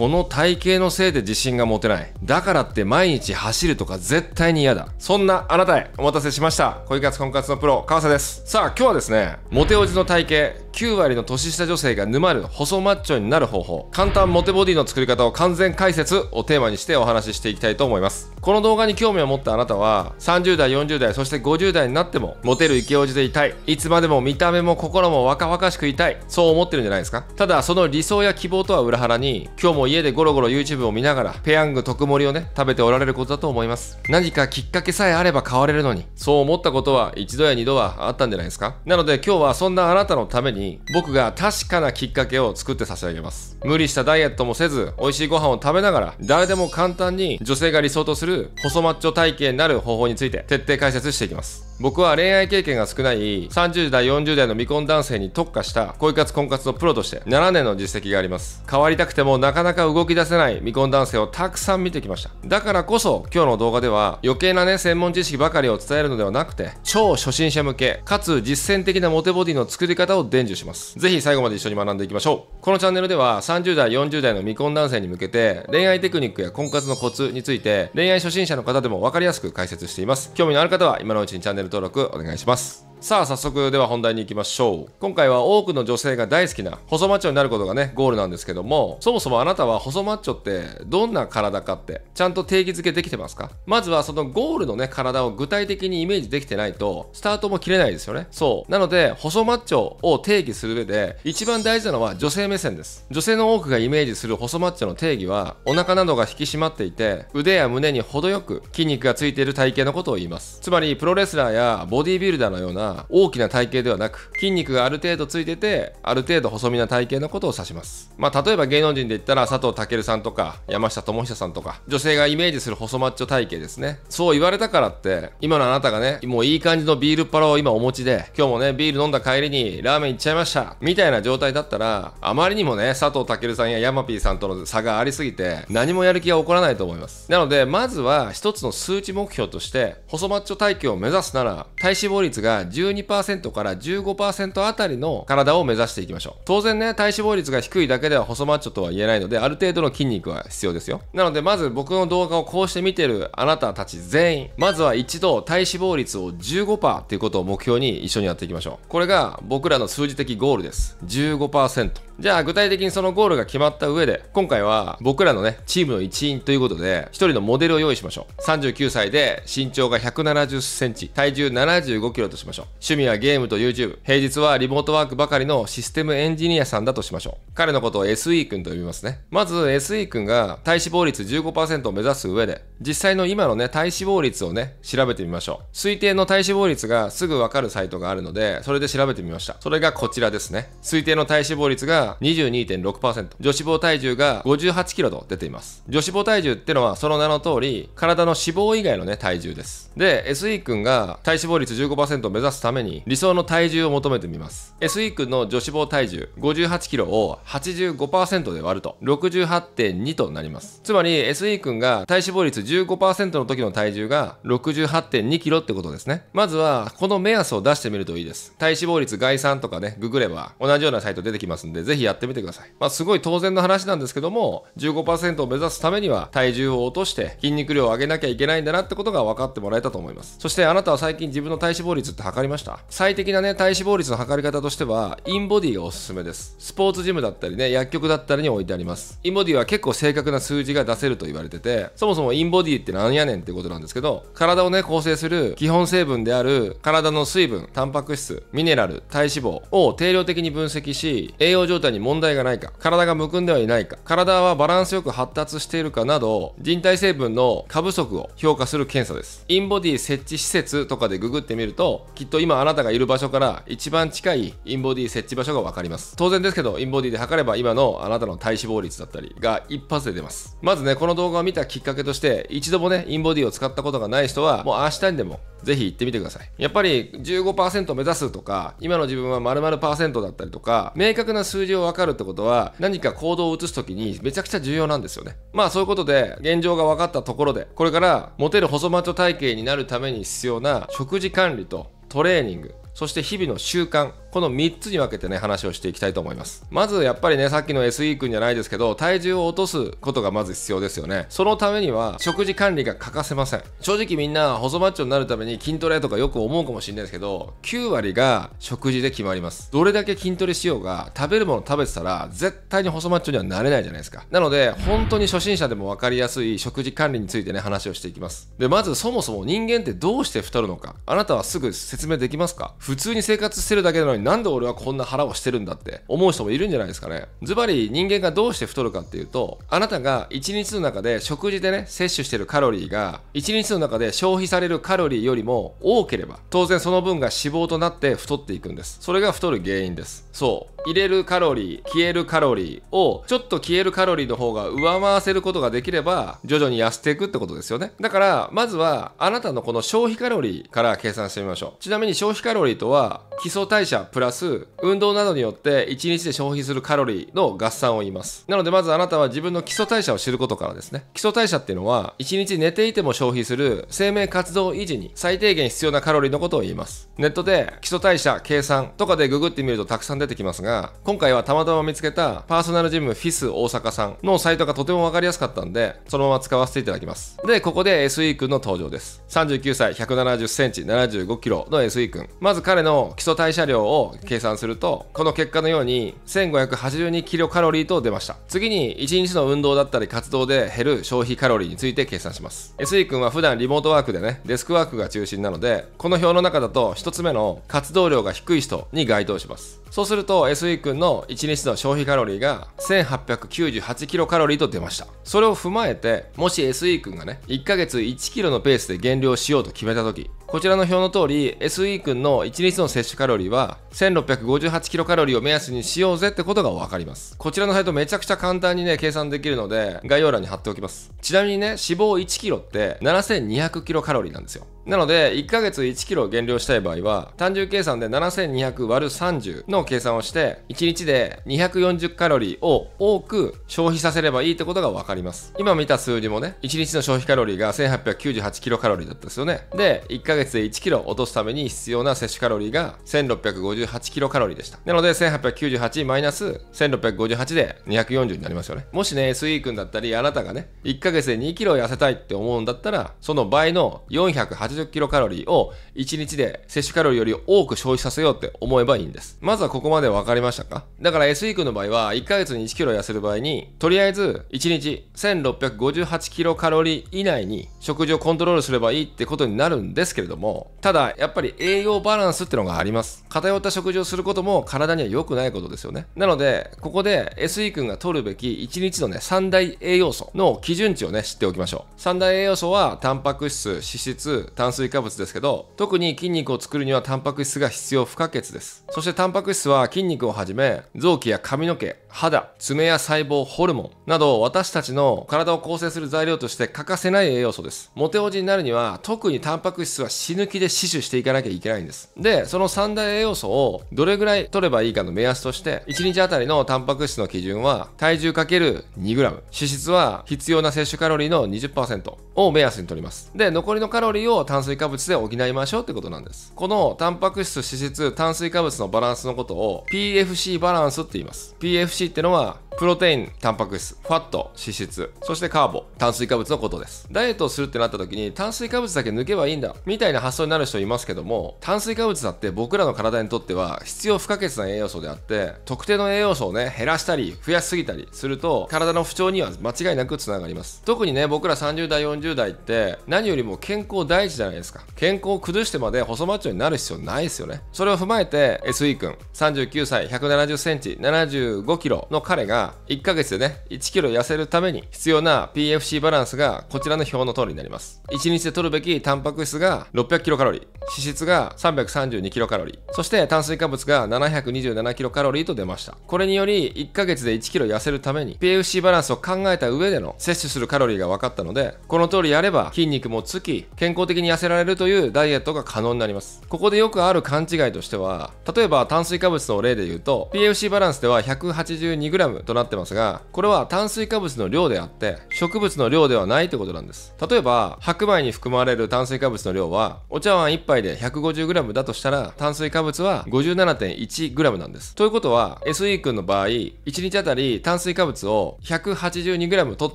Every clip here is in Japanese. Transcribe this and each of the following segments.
この体型のせいで自信が持てない。だからって毎日走るとか絶対に嫌だ。そんなあなたへお待たせしました。恋活婚活のプロ、川瀬です。さあ、今日はですね、モテおじの体型、9割の年下女性が沼る細マッチョになる方法簡単モテボディの作り方を完全解説をテーマにしてお話ししていきたいと思いますこの動画に興味を持ったあなたは30代40代そして50代になってもモテるケオジでいたいいつまでも見た目も心も若々しくいたいそう思ってるんじゃないですかただその理想や希望とは裏腹に今日も家でゴロゴロ YouTube を見ながらペヤング特盛りをね食べておられることだと思います何かきっかけさえあれば変われるのにそう思ったことは一度や二度はあったんじゃないですかなので今日はそんなあなたのためにに僕が確かなきっかけを作って差し上げます無理したダイエットもせず美味しいご飯を食べながら誰でも簡単に女性が理想とする細マッチョ体型になる方法について徹底解説していきます僕は恋愛経験が少ない30代40代の未婚男性に特化した恋活婚活のプロとして7年の実績があります変わりたくてもなかなか動き出せない未婚男性をたくさん見てきましただからこそ今日の動画では余計なね専門知識ばかりを伝えるのではなくて超初心者向けかつ実践的なモテボディの作り方を伝授しますぜひ最後まで一緒に学んでいきましょうこのチャンネルでは30代40代の未婚男性に向けて恋愛テクニックや婚活のコツについて恋愛初心者の方でも分かりやすく解説しています興味のある方は今のうちにチャンネル登録お願いしますさあ早速では本題に行きましょう今回は多くの女性が大好きな細マッチョになることがねゴールなんですけどもそもそもあなたは細マッチョってどんな体かってちゃんと定義づけできてますかまずはそのゴールのね体を具体的にイメージできてないとスタートも切れないですよねそうなので細マッチョを定義する上で一番大事なのは女性目線です女性の多くがイメージする細マッチョの定義はお腹などが引き締まっていて腕や胸に程よく筋肉がついている体型のことを言いますつまりプロレスラーやボディビルダーのような大きな体型ではなく筋肉がある程度ついててある程度細身な体型のことを指しますまあ例えば芸能人で言ったら佐藤健さんとか山下智久さんとか女性がイメージする細マッチョ体型ですねそう言われたからって今のあなたがねもういい感じのビールパラを今お持ちで今日もねビール飲んだ帰りにラーメン行っちゃいましたみたいな状態だったらあまりにもね佐藤健さんや山 P さんとの差がありすぎて何もやる気が起こらないと思いますなのでまずは一つの数値目標として細マッチョ体型を目指すなら体脂肪率が10 12%から15%あたりの体を目指していきましょう。当然ね、体脂肪率が低いだけでは細マッチョとは言えないので、ある程度の筋肉は必要ですよ。なので、まず僕の動画をこうして見てるあなたたち全員、まずは一度体脂肪率を15%っていうことを目標に一緒にやっていきましょう。これが僕らの数字的ゴールです。15%。じゃあ具体的にそのゴールが決まった上で今回は僕らのねチームの一員ということで1人のモデルを用意しましょう39歳で身長が1 7 0センチ体重7 5キロとしましょう趣味はゲームと YouTube 平日はリモートワークばかりのシステムエンジニアさんだとしましょう彼のことを SE 君と呼びますねまず SE 君が体脂肪率15%を目指す上で実際の今のね体脂肪率をね調べてみましょう推定の体脂肪率がすぐわかるサイトがあるのでそれで調べてみましたそれがこちらですね推定の体脂肪率が22.6%女子棒体重が58キロと出ています女子棒体重ってのはその名の通り体の脂肪以外のね体重ですで SE 君が体脂肪率15%を目指すために理想の体重を求めてみます SE 君の女子棒体重58キロを85%で割ると68.2となりますつまり SE 君が体脂肪率15%の時の体重が68.2キロってことですねまずはこの目安を出してみるといいです体脂肪率概算とかねググれば同じようなサイト出てきますんでぜひひやってみてください。まあ、すごい当然の話なんですけども、15%を目指すためには体重を落として筋肉量を上げなきゃいけないんだなってことが分かってもらえたと思います。そしてあなたは最近自分の体脂肪率って測りました最適なね、体脂肪率の測り方としては、インボディがおすすめです。スポーツジムだったりね、薬局だったりに置いてあります。インボディは結構正確な数字が出せると言われてて、そもそもインボディってなんやねんってことなんですけど、体をね、構成する基本成分である体の水分、タンパク質、ミネラル、体脂肪を定量的に分析し、栄養上状態に問題がないか、体がむくんではいないか、体はバランスよく発達しているかなど、人体成分の過不足を評価する検査です。インボディ設置施設とかでググってみると、きっと今あなたがいる場所から一番近いインボディ設置場所がわかります。当然ですけど、インボディで測れば今のあなたの体脂肪率だったりが一発で出ます。まずね、この動画を見たきっかけとして、一度もね、インボディを使ったことがない人は、もう明日にでもぜひ行ってみてください。やっぱり15%目指すとか、今の自分は〇〇パーセントだったりとか、明確な数字を分かるってことは、何か行動を移すときにめちゃくちゃ重要なんですよね。まあそういうことで、現状が分かったところで、これからモテる細マッチョ体型になるために必要な食事管理とトレーニング、そして日々の習慣、この3つに分けてね話をしていきたいと思いますまずやっぱりねさっきの SE 君じゃないですけど体重を落とすことがまず必要ですよねそのためには食事管理が欠かせません正直みんな細マッチョになるために筋トレとかよく思うかもしれないですけど9割が食事で決まりますどれだけ筋トレしようが食べるもの食べてたら絶対に細マッチョにはなれないじゃないですかなので本当に初心者でも分かりやすい食事管理についてね話をしていきますでまずそもそも人間ってどうして太るのかあなたはすぐ説明できますか普通に生活してるだけなのにになんで俺はこんな腹をしてるんだって思う人もいるんじゃないですかねズバリ人間がどうして太るかっていうとあなたが1日の中で食事でね摂取してるカロリーが1日の中で消費されるカロリーよりも多ければ当然その分が脂肪となって太っていくんですそれが太る原因ですそう入れるカロリー消えるカロリーをちょっと消えるカロリーの方が上回せることができれば徐々に痩せていくってことですよねだからまずはあなたのこの消費カロリーから計算してみましょうちなみに消費カロリーとは基礎代謝プラス運動などによって1日で消費するカロリーの合算を言いますなのでまずあなたは自分の基礎代謝を知ることからですね基礎代謝っていうのは1日寝ていても消費する生命活動維持に最低限必要なカロリーのことを言いますネットで基礎代謝計算とかでググってみるとたくさん出てきますがが、今回はたまたま見つけたパーソナルジムフィス大阪さんのサイトがとても分かりやすかったんで、そのまま使わせていただきます。で、ここで SE 君の登場です。39歳、170センチ、75 k g の SE 君。まず彼の基礎代謝量を計算すると、この結果のように1582キロカロリーと出ました。次に1日の運動だったり活動で減る消費カロリーについて計算します。SE 君は普段リモートワークでね、デスクワークが中心なので、この表の中だと1つ目の活動量が低い人に該当します。そうすると SE 君の1日の消費カロリーが1898キロカロリーと出ました。それを踏まえて、もし SE 君がね、1ヶ月1キロのペースで減量しようと決めた時、こちらの表の通り SE 君の1日の摂取カロリーは1658キロカロリーを目安にしようぜってことがわかります。こちらのサイトめちゃくちゃ簡単にね、計算できるので概要欄に貼っておきます。ちなみにね、脂肪1キロって7200キロカロリーなんですよ。なので1ヶ月1キロ減量したい場合は単純計算で7200割る30の計算をして1日で240カロリーを多く消費させればいいってことが分かります今見た数字もね1日の消費カロリーが1898キロカロリーだったですよねで1ヶ月で1キロ落とすために必要な摂取カロリーが1658キロカロリーでしたなので1898マイナス1658で240になりますよねもしね SE 君だったりあなたがね1ヶ月で2キロ痩せたいって思うんだったらその倍の480 160キロカロリーを1日で摂取カロリーより多く消費させようって思えばいいんです。まずはここまで分かりましたかだから SE 君の場合は1ヶ月に1キロ痩せる場合に、とりあえず1日1658キロカロリー以内に食事をコントロールすればいいってことになるんですけれども、ただやっぱり栄養バランスってのがあります。偏った食事をすることも体には良くないことですよね。なので、ここで SE 君が取るべき1日のね、3大栄養素の基準値をね、知っておきましょう。3大栄養素は、タンパク質、脂質、炭水化物ですけど特に筋肉を作るにはタンパク質が必要不可欠ですそしてタンパク質は筋肉をはじめ臓器や髪の毛肌爪や細胞ホルモンなど私たちの体を構成する材料として欠かせない栄養素ですモテおじになるには特にタンパク質は死ぬ気で死守していかなきゃいけないんですでその三大栄養素をどれぐらい取ればいいかの目安として1日あたりのタンパク質の基準は体重 ×2g 脂質は必要な摂取カロリーの20%を目安にとりますで残りのカロリーを炭水化物で補いましょうってことなんですこのタンパク質脂質炭水化物のバランスのことを PFC バランスって言います PFC ってのはプロテイン、タンパク質、ファット、脂質、そしてカーボ、炭水化物のことです。ダイエットをするってなった時に炭水化物だけ抜けばいいんだ、みたいな発想になる人いますけども、炭水化物だって僕らの体にとっては必要不可欠な栄養素であって、特定の栄養素をね、減らしたり、増やしすぎたりすると、体の不調には間違いなくつながります。特にね、僕ら30代、40代って、何よりも健康第一じゃないですか。健康を崩してまで細マッチョになる必要ないですよね。それを踏まえて、SE 君、39歳、170センチ、75キロの彼が、1ヶ月でね1キロ痩せるために必要な PFC バランスがこちらの表の通りになります1日で摂るべきタンパク質が600キロカロリー脂質が332キロカロリーそして炭水化物が727キロカロリーと出ましたこれにより1ヶ月で1キロ痩せるために PFC バランスを考えた上での摂取するカロリーが分かったのでこの通りやれば筋肉もつき健康的に痩せられるというダイエットが可能になりますここでよくある勘違いとしては例えば炭水化物の例で言うと PFC バランスでは 182g となってますがこれは炭水化物の量であって植物の量ではないってことなんです例えば白米に含まれる炭水化物の量はお茶碗1杯で 150g だとしたら炭水化物は 57.1g なんですということは SE 君の場合1日あたり炭水化物を 182g 取っ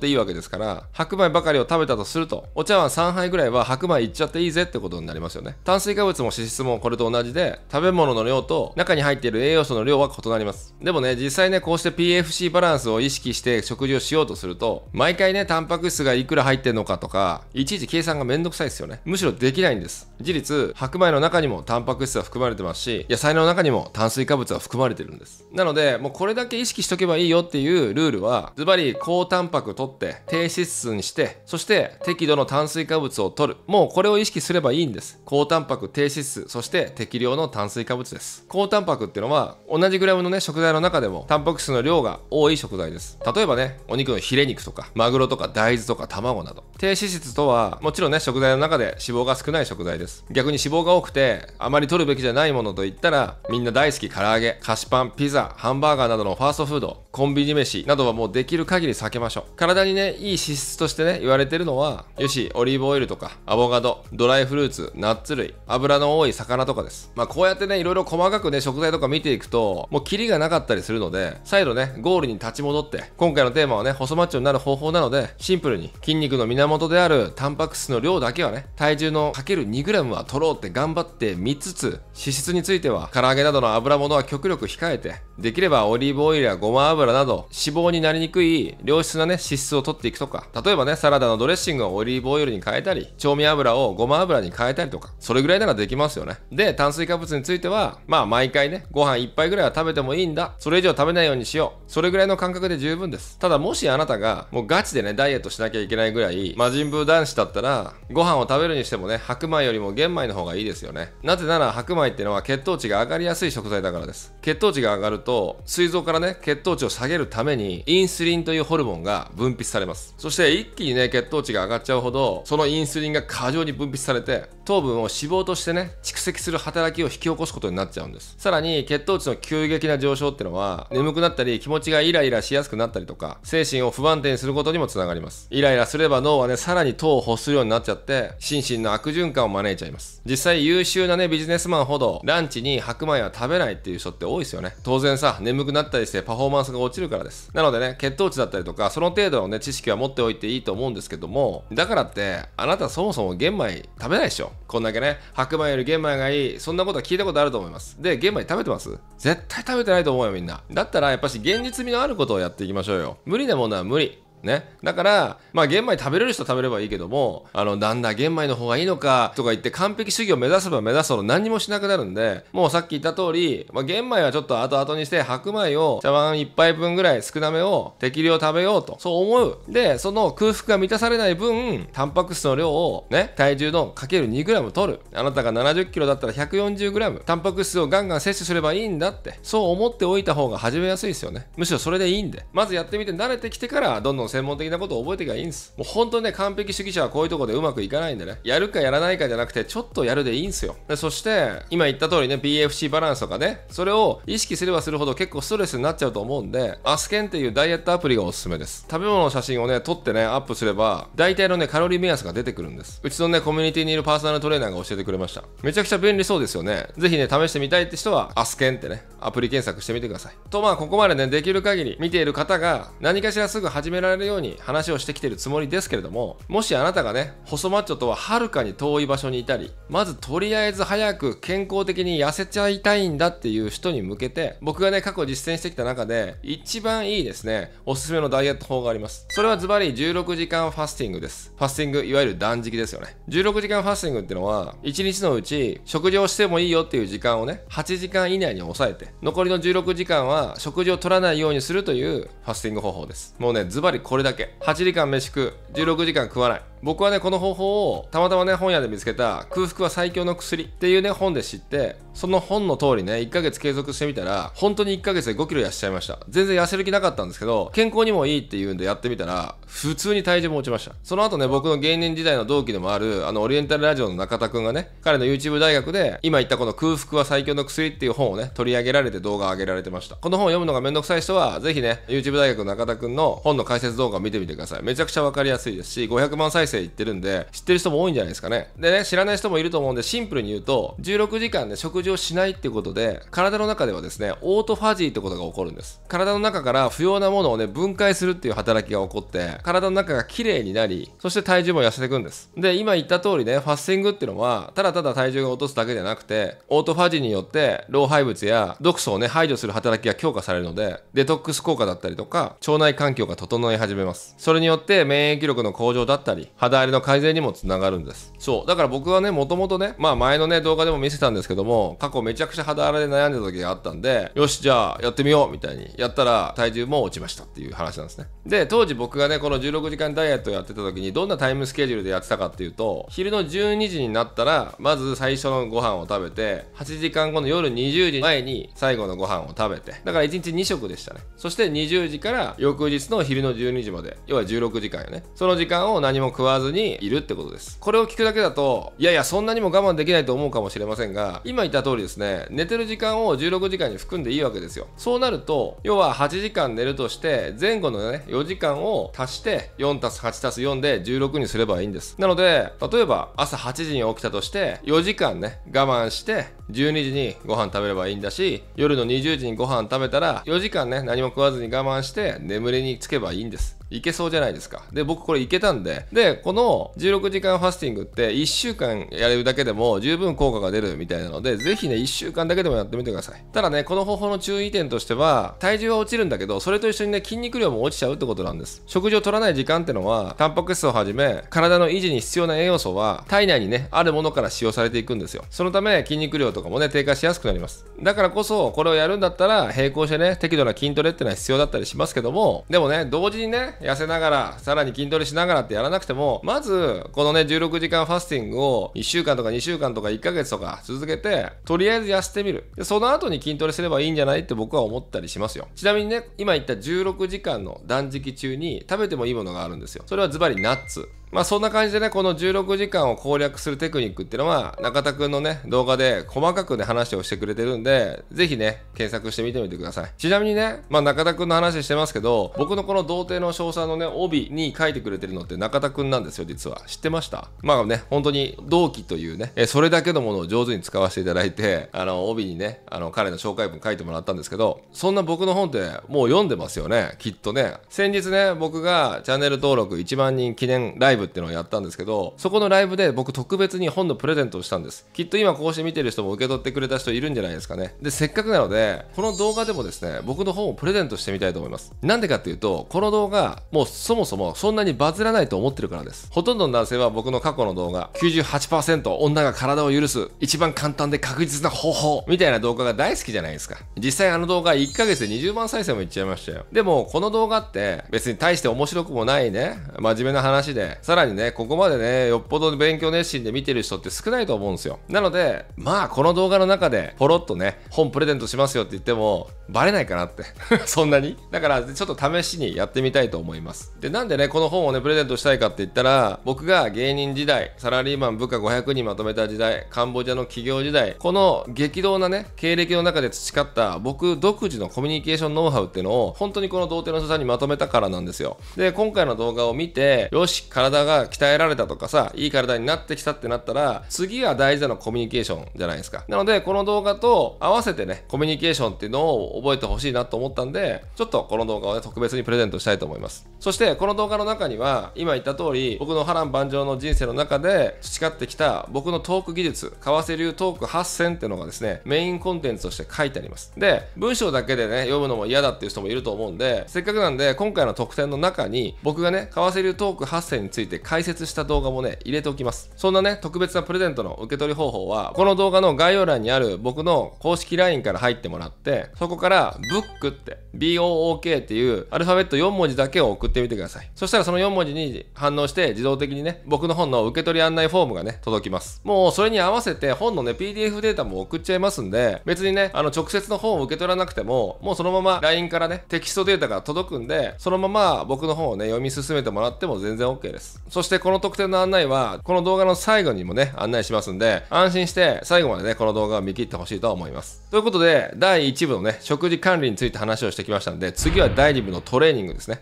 ていいわけですから白米ばかりを食べたとするとお茶碗3杯ぐらいは白米いっちゃっていいぜってことになりますよね炭水化物も脂質もこれと同じで食べ物の量と中に入っている栄養素の量は異なりますでもね実際ねこうして PFC バランスを意識して食事をしようとすると、毎回ね、タンパク質がいくら入ってんのかとか、いちいち計算がめんどくさいですよね。むしろできないんです。事実、白米の中にもタンパク質は含まれてますし、野菜の中にも炭水化物は含まれてるんです。なので、もうこれだけ意識しとけばいいよっていうルールは、ズバリ高タンパク取って、低脂質にして、そして適度の炭水化物を取る。もうこれを意識すればいいんです。高タンパク、低脂質、そして適量の炭水化物です。高タンパクっていうのは、同じグラムのね、食材の中でも、タンパク質の量が多多い食材です例えばねお肉のヒレ肉とかマグロとか大豆とか卵など低脂質とはもちろんね食材の中で脂肪が少ない食材です逆に脂肪が多くてあまり取るべきじゃないものといったらみんな大好き唐揚げ菓子パンピザハンバーガーなどのファーストフードコンビニ飯などはもうできる限り避けましょう体にねいい脂質としてね言われてるのはよしオリーブオイルとかアボカドドライフルーツナッツ類油の多い魚とかですまあこうやってねいろいろ細かくね食材とか見ていくともうキリがなかったりするので再度ねゴールに立ち戻って、今回のテーマはね、細マッチョになる方法なので、シンプルに筋肉の源であるタンパク質の量だけはね、体重のかける2 g は取ろうって頑張って3つつ、脂質については唐揚げなどの油物は極力控えて、できればオリーブオイルやごま油など脂肪になりにくい良質なね脂質を取っていくとか、例えばね、サラダのドレッシングをオリーブオイルに変えたり、調味油をごま油に変えたりとか、それぐらいならできますよね。で、炭水化物については、まあ毎回ね、ご飯1杯ぐらいは食べてもいいんだ。それ以上食べないようにしよう。それぐらいの感覚で十分です。ただもしあなたがもうガチでね、ダイエットしなきゃいけないぐらい、魔人ブー男子だったら、ご飯を食べるにしてもね、白米よりも玄米の方がいいですよね。なぜなら白米ってのは血糖値が上がりやすい食材だからです。血糖値が上がると、膵臓からね、血糖値を下げるために、インスリンというホルモンが分泌されます。そして一気にね、血糖値が上がっちゃうほど、そのインスリンが過剰に分泌されて、糖分を脂肪としてね蓄積する働きを引き起こすことになっちゃうんですさらに血糖値の急激な上昇ってのは眠くなったり気持ちがイライラしやすくなったりとか精神を不安定にすることにもつながりますイライラすれば脳はねさらに糖を欲するようになっちゃって心身の悪循環を招いちゃいます実際優秀なね、ビジネスマンほど、ランチに白米は食べないっていう人って多いですよね。当然さ、眠くなったりしてパフォーマンスが落ちるからです。なのでね、血糖値だったりとか、その程度のね、知識は持っておいていいと思うんですけども、だからって、あなたそもそも玄米食べないでしょ。こんだけね、白米より玄米がいい、そんなことは聞いたことあると思います。で、玄米食べてます絶対食べてないと思うよ、みんな。だったら、やっぱし現実味のあることをやっていきましょうよ。無理なものは無理。ね、だから、まあ、玄米食べれる人食べればいいけどもあのだんだ玄米の方がいいのかとか言って完璧主義を目指せば目指すほど何もしなくなるんでもうさっき言った通り、まあ、玄米はちょっと後々にして白米を茶碗1杯分ぐらい少なめを適量食べようとそう思うでその空腹が満たされない分タンパク質の量を、ね、体重のかける 2g 取るあなたが 70kg だったら 140g タンパク質をガンガン摂取すればいいんだってそう思っておいた方が始めやすいですよねむしろそれでいいんでまずやってみて慣れてきてからどんどんの専門的なことを覚えていけばいいんです。もう本当にね、完璧主義者はこういうとこでうまくいかないんでね、やるかやらないかじゃなくて、ちょっとやるでいいんですよ。でそして、今言った通りね、BFC バランスとかね、それを意識すればするほど結構ストレスになっちゃうと思うんで、アスケンっていうダイエットアプリがおすすめです。食べ物の写真をね、撮ってね、アップすれば、大体のね、カロリー目安が出てくるんです。うちのね、コミュニティにいるパーソナルトレーナーが教えてくれました。めちゃくちゃ便利そうですよね。ぜひね、試してみたいって人は、アスケンってね、アプリ検索してみてください。とまあここまでねできる限り見ている方が何かしらすぐ始められるように話をしてきてるつもりですけれどももしあなたがね細マッチョとははるかに遠い場所にいたりまずとりあえず早く健康的に痩せちゃいたいんだっていう人に向けて僕がね過去実践してきた中で一番いいですねおすすめのダイエット法がありますそれはズバリ16時間ファスティングですファスティングいわゆる断食ですよね16時間ファスティングってのは1日のうち食事をしてもいいよっていう時間をね8時間以内に抑えて残りの16時間は食事を取らないようにするというファスティング方法ですもうねズバリこれだけ8時間飯食う16時間食わない僕はねこの方法をたまたまね本屋で見つけた「空腹は最強の薬」っていうね本で知ってその本の通りね1ヶ月継続してみたら本当に1ヶ月で5キロ痩せちゃいました全然痩せる気なかったんですけど健康にもいいっていうんでやってみたら普通に体重も落ちましたその後ね僕の芸人時代の同期でもあるあのオリエンタルラジオの中田くんがね彼の YouTube 大学で今言ったこの「空腹は最強の薬」っていう本をね取り上げられて動画上げられてましたこの本を読むのがめんどくさい人はぜひね YouTube 大学の中田くんの本の解説動画を見てみてくださいめちゃくちゃ分かりやすいですし500万再生生行ってるんで、知ってる人も多いんじゃないですかね。でね、知らない人もいると思うんで、シンプルに言うと、16時間で食事をしないってことで、体の中ではですね、オートファジーってことが起こるんです。体の中から不要なものをね、分解するっていう働きが起こって、体の中が綺麗になり、そして体重も痩せていくんです。で、今言った通りね、ファスティングっていうのは、ただただ体重が落とすだけじゃなくて、オートファジーによって、老廃物や毒素をね、排除する働きが強化されるので、デトックス効果だったりとか、腸内環境が整い始めます。それによって免疫力の向上だったり、肌荒れの改善にもつながるんですそうだから僕はねもともとねまあ前のね動画でも見せたんですけども過去めちゃくちゃ肌荒れで悩んでた時があったんでよしじゃあやってみようみたいにやったら体重も落ちましたっていう話なんですねで当時僕がねこの16時間ダイエットをやってた時にどんなタイムスケジュールでやってたかっていうと昼の12時になったらまず最初のご飯を食べて8時間後の夜20時前に最後のご飯を食べてだから1日2食でしたねそして20時から翌日の昼の12時まで要は16時間よねその時間を何も食わわずにいるってことですこれを聞くだけだといやいやそんなにも我慢できないと思うかもしれませんが今言った通りですね寝てる時間を16時間に含んでいいわけですよそうなると要は8時間寝るとして前後のね4時間を足して4 8 4で16にすればいいんですなので例えば朝8時に起きたとして4時間ね我慢して12時にご飯食べればいいんだし夜の20時にご飯食べたら4時間ね何も食わずに我慢して眠りにつけばいいんですいけそうじゃないですか。で、僕これいけたんで、で、この16時間ファスティングって1週間やれるだけでも十分効果が出るみたいなので、ぜひね、1週間だけでもやってみてください。ただね、この方法の注意点としては、体重は落ちるんだけど、それと一緒にね、筋肉量も落ちちゃうってことなんです。食事を取らない時間ってのは、タンパク質をはじめ、体の維持に必要な栄養素は、体内にね、あるものから使用されていくんですよ。そのため、筋肉量とかもね、低下しやすくなります。だからこそ、これをやるんだったら、並行してね、適度な筋トレってのは必要だったりしますけども、でもね、同時にね、痩せながらさらに筋トレしながらってやらなくてもまずこのね16時間ファスティングを1週間とか2週間とか1ヶ月とか続けてとりあえず痩せてみるでその後に筋トレすればいいんじゃないって僕は思ったりしますよちなみにね今言った16時間の断食中に食べてもいいものがあるんですよそれはズバリナッツまあそんな感じでね、この16時間を攻略するテクニックっていうのは、中田くんのね、動画で細かくね、話をしてくれてるんで、ぜひね、検索してみてみてください。ちなみにね、まあ中田くんの話してますけど、僕のこの童貞の詳細のね、帯に書いてくれてるのって中田くんなんですよ、実は。知ってましたまあね、本当に同期というね、えそれだけのものを上手に使わせていただいて、あの、帯にね、あの、彼の紹介文書いてもらったんですけど、そんな僕の本ってもう読んでますよね、きっとね。先日ね、僕がチャンネル登録1万人記念ライブイブっていうのをやったんですけどそこのライブで僕特別に本のプレゼントをしたんですきっと今こうして見てる人も受け取ってくれた人いるんじゃないですかねでせっかくなのでこの動画でもですね僕の本をプレゼントしてみたいと思いますなんでかっていうとこの動画もうそもそもそんなにバズらないと思ってるからですほとんどの男性は僕の過去の動画98%女が体を許す一番簡単で確実な方法みたいな動画が大好きじゃないですか実際あの動画1ヶ月で20万再生もいっちゃいましたよでもこの動画って別に大して面白くもないね真面目な話でさらにね、ここまでね、よっぽど勉強熱心で見てる人って少ないと思うんですよ。なので、まあ、この動画の中で、ポロッとね、本プレゼントしますよって言っても、バレないかなって。そんなにだから、ちょっと試しにやってみたいと思います。で、なんでね、この本をね、プレゼントしたいかって言ったら、僕が芸人時代、サラリーマン部下500人まとめた時代、カンボジアの企業時代、この激動なね、経歴の中で培った、僕独自のコミュニケーションノウハウっていうのを、本当にこの童貞の人さんにまとめたからなんですよ。で、今回の動画を見て、よし、体が鍛えられたとかさ、いい体になってきたってなったら、次は大事なのコミュニケーションじゃないですか。なので、この動画と合わせてね、コミュニケーションっていうのを覚えてほしいなと思ったんで、ちょっとこの動画をね、特別にプレゼントしたいと思います。そして、この動画の中には、今言った通り、僕の波乱万丈の人生の中で培ってきた僕のトーク技術、為替流トーク8 0 0 0っていうのがですね、メインコンテンツとして書いてあります。で、文章だけでね、読むのも嫌だっていう人もいると思うんで、せっかくなんで、今回の特典の中に、僕がね、為替流トーク8 0についていて解説した動画もね、入れておきます。そんなね、特別なプレゼントの受け取り方法は、この動画の概要欄にある僕の公式 LINE から入ってもらって、そこから BOOK って、BOOK っていうアルファベット4文字だけを送ってみてください。そしたらその4文字に反応して自動的にね、僕の本の受け取り案内フォームがね、届きます。もうそれに合わせて本のね、PDF データも送っちゃいますんで、別にね、あの直接の本を受け取らなくても、もうそのまま LINE からね、テキストデータが届くんで、そのまま僕の本をね、読み進めてもらっても全然 OK です。。そしてこの特典の案内は、この動画の最後にもね、案内しますんで、安心して最後までね、この動画を見切ってほしいと思います。ということで、第1部のね、食事管理について話をしてきましたんで、次は第2部のトレーニングですね。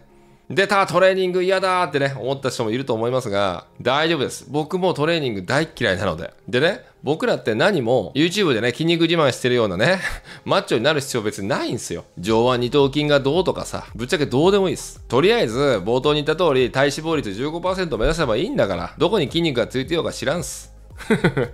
出たトレーニング嫌だってね、思った人もいると思いますが、大丈夫です。僕もトレーニング大嫌いなので。でね、僕らって何も YouTube でね、筋肉自慢してるようなね、マッチョになる必要別にないんですよ。上腕二頭筋がどうとかさ、ぶっちゃけどうでもいいです。とりあえず、冒頭に言った通り、体脂肪率15%目指せばいいんだから、どこに筋肉がついてようか知らんす。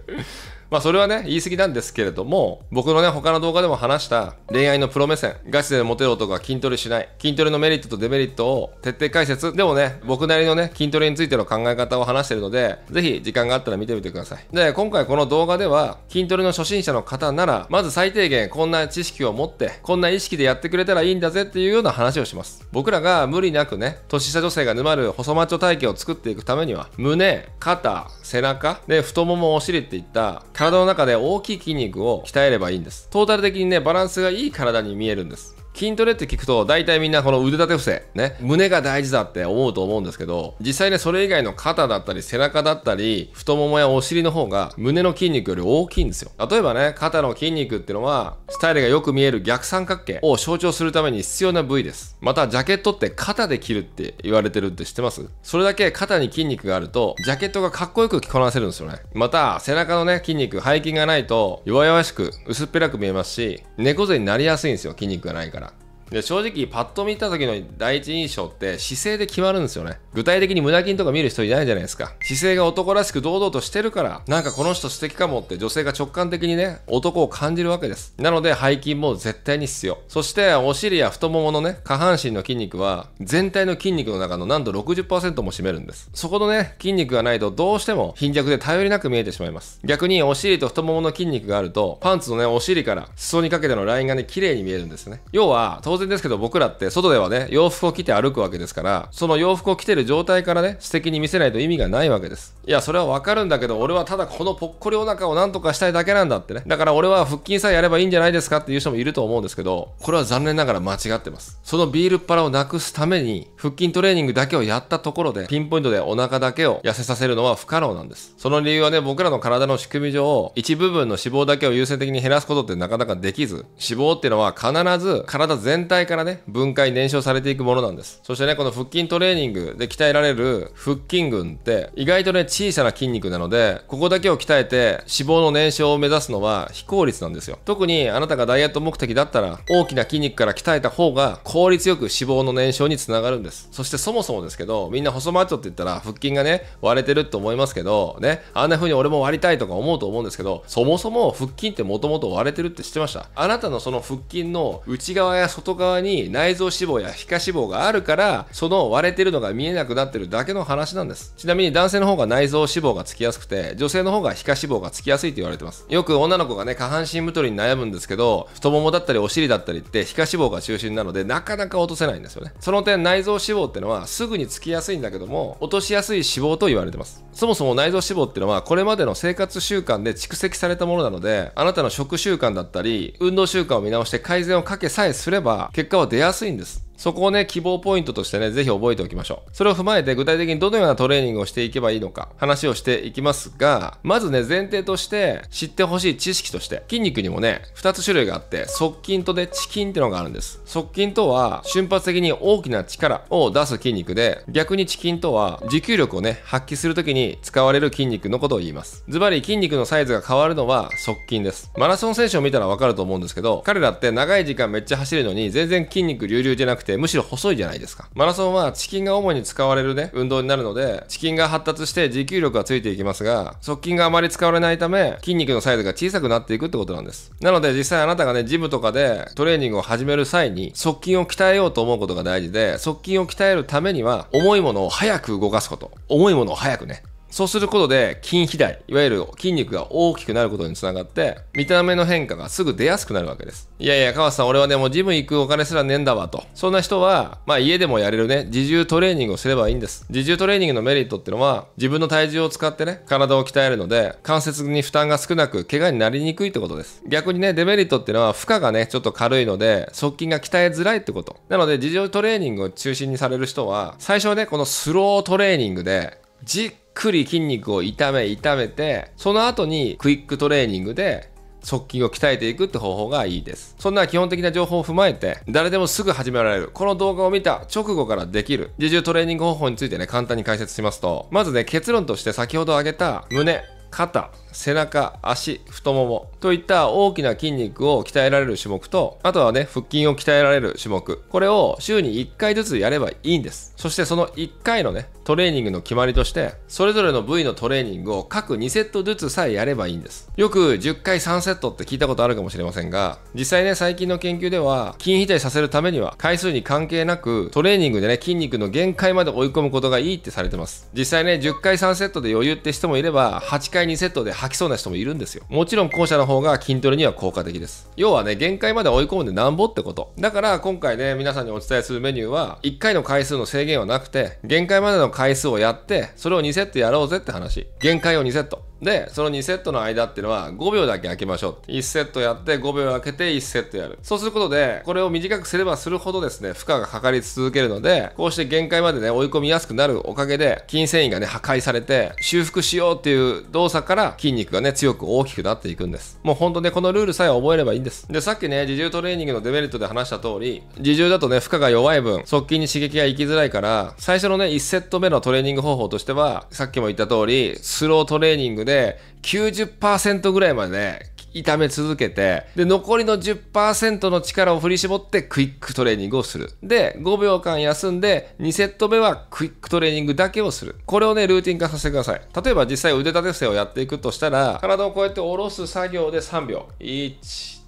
まあそれはね、言い過ぎなんですけれども、僕のね、他の動画でも話した恋愛のプロ目線、ガチでモテる男は筋トレしない、筋トレのメリットとデメリットを徹底解説、でもね、僕なりのね、筋トレについての考え方を話してるので、ぜひ時間があったら見てみてください。で、今回この動画では、筋トレの初心者の方なら、まず最低限こんな知識を持って、こんな意識でやってくれたらいいんだぜっていうような話をします。僕らが無理なくね、年下女性が沼る細マッチョ体型を作っていくためには、胸、肩、背中、で、太もも、お尻っていった、体の中で大きい筋肉を鍛えればいいんですトータル的にねバランスがいい体に見えるんです筋トレって聞くと大体みんなこの腕立て伏せね胸が大事だって思うと思うんですけど実際ねそれ以外の肩だったり背中だったり太ももやお尻の方が胸の筋肉より大きいんですよ例えばね肩の筋肉っていうのはスタイルがよく見える逆三角形を象徴するために必要な部位ですまたジャケットって肩で着るって言われてるって知ってますそれだけ肩に筋肉があるとジャケットがかっこよく着こなせるんですよねまた背中のね筋肉背筋がないと弱々しく薄っぺらく見えますし猫背になりやすいんですよ筋肉がないからで正直パッと見た時の第一印象って姿勢で決まるんですよね具体的に胸筋とか見る人いないじゃないですか姿勢が男らしく堂々としてるからなんかこの人素敵かもって女性が直感的にね男を感じるわけですなので背筋も絶対に必要そしてお尻や太もものね下半身の筋肉は全体の筋肉の中のなんと60%も占めるんですそこのね筋肉がないとどうしても貧弱で頼りなく見えてしまいます逆にお尻と太ももの筋肉があるとパンツのねお尻から裾にかけてのラインがね綺麗に見えるんですね要は当然ですけど僕らって外ではね洋服を着て歩くわけですからその洋服を着てる状態からね素敵に見せないと意味がないわけですいやそれはわかるんだけど俺はただこのぽっこりお腹をなんとかしたいだけなんだってねだから俺は腹筋さえやればいいんじゃないですかっていう人もいると思うんですけどこれは残念ながら間違ってますそのビールっ腹をなくすために腹筋トレーニングだけをやったところでピンポイントでお腹だけを痩せさせるのは不可能なんですその理由はね僕らの体の仕組み上一部分の脂肪だけを優先的に減らすことってなかなかできず脂肪っていうのは必ず体全体体からね分解燃焼されていくものなんですそしてねこの腹筋トレーニングで鍛えられる腹筋群って意外とね小さな筋肉なのでここだけを鍛えて脂肪の燃焼を目指すのは非効率なんですよ特にあなたがダイエット目的だったら大きな筋肉から鍛えた方が効率よく脂肪の燃焼につながるんですそしてそもそもですけどみんな細マッチョって言ったら腹筋がね割れてると思いますけどねあんな風に俺も割りたいとか思うと思うんですけどそもそも腹筋ってもともと割れてるって知ってましたあなたのその腹筋の内側や外側側に内臓脂肪や皮下脂肪があるからその割れてるのが見えなくなってるだけの話なんですちなみに男性の方が内臓脂肪がつきやすくて女性の方が皮下脂肪がつきやすいと言われてますよく女の子がね下半身太りに悩むんですけど太ももだったりお尻だったりって皮下脂肪が中心なのでなかなか落とせないんですよねその点内臓脂肪ってのはすぐにつきやすいんだけども落としやすい脂肪と言われてますそもそも内臓脂肪ってのはこれまでの生活習慣で蓄積されたものなのであなたの食習慣だったり運動習慣を見直して改善をかけさえすれば結果は出やすいんですそこをね、希望ポイントとしてね、ぜひ覚えておきましょう。それを踏まえて具体的にどのようなトレーニングをしていけばいいのか、話をしていきますが、まずね、前提として知ってほしい知識として、筋肉にもね、2つ種類があって、側筋とで、ね、チキンってのがあるんです。側筋とは、瞬発的に大きな力を出す筋肉で、逆にチキンとは、持久力をね、発揮するときに使われる筋肉のことを言います。ズバリ筋肉のサイズが変わるのは、側筋です。マラソン選手を見たらわかると思うんですけど、彼らって長い時間めっちゃ走るのに、全然筋肉隆々じゃなくて、て、むしろ細いじゃないですか。マラソンはチキンが主に使われるね、運動になるので、チキンが発達して持久力がついていきますが、側近があまり使われないため、筋肉のサイズが小さくなっていくってことなんです。なので実際あなたがね、ジムとかでトレーニングを始める際に、側筋を鍛えようと思うことが大事で、側筋を鍛えるためには、重いものを早く動かすこと。重いものを早くね、そうすることで筋肥大、いわゆる筋肉が大きくなることにつながって、見た目の変化がすぐ出やすくなるわけです。いやいや、川瀬さん、俺はね、もうジム行くお金すらねえんだわと。そんな人は、まあ家でもやれるね、自重トレーニングをすればいいんです。自重トレーニングのメリットってのは、自分の体重を使ってね、体を鍛えるので、関節に負担が少なく、怪我になりにくいってことです。逆にね、デメリットってのは、負荷がね、ちょっと軽いので、側筋が鍛えづらいってこと。なので、自重トレーニングを中心にされる人は、最初はね、このスロートレーニングで、じっくり筋肉を痛め痛めてその後にクイックトレーニングで側筋を鍛えていくって方法がいいですそんな基本的な情報を踏まえて誰でもすぐ始められるこの動画を見た直後からできる自重トレーニング方法についてね簡単に解説しますとまずね結論として先ほど挙げた胸肩背中、足、太ももといった大きな筋肉を鍛えられる種目と、あとはね、腹筋を鍛えられる種目。これを週に1回ずつやればいいんです。そしてその1回のね、トレーニングの決まりとして、それぞれの部位のトレーニングを各2セットずつさえやればいいんです。よく10回3セットって聞いたことあるかもしれませんが、実際ね、最近の研究では、筋肥大させるためには回数に関係なく、トレーニングでね、筋肉の限界まで追い込むことがいいってされてます。実際ね、10回3セットで余裕って人もいれば、8回2セットで吐きそうな人もいるんですよ。もちろん後者の方が筋トレには効果的です。要はね、限界まで追い込んでなんぼってこと。だから今回ね、皆さんにお伝えするメニューは、1回の回数の制限はなくて、限界までの回数をやって、それを2セットやろうぜって話。限界を2セット。で、その2セットの間っていうのは5秒だけ開けましょう。1セットやって5秒開けて1セットやる。そうすることで、これを短くすればするほどですね、負荷がかかり続けるので、こうして限界までね、追い込みやすくなるおかげで、筋繊維がね、破壊されて、修復しようっていう動作から筋筋肉がね、強く大きくなっていくんです。もうほんとね、このルールさえ覚えればいいんです。で、さっきね、自重トレーニングのデメリットで話した通り、自重だとね、負荷が弱い分、側筋に刺激が行きづらいから、最初のね、1セット目のトレーニング方法としては、さっきも言った通り、スロートレーニングで、90%ぐらいまでね痛め続けてで残りの10%の力を振り絞ってクイックトレーニングをするで5秒間休んで2セット目はクイックトレーニングだけをするこれをねルーティン化させてください例えば実際腕立て伏せをやっていくとしたら体をこうやって下ろす作業で3秒123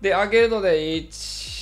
で上げるので1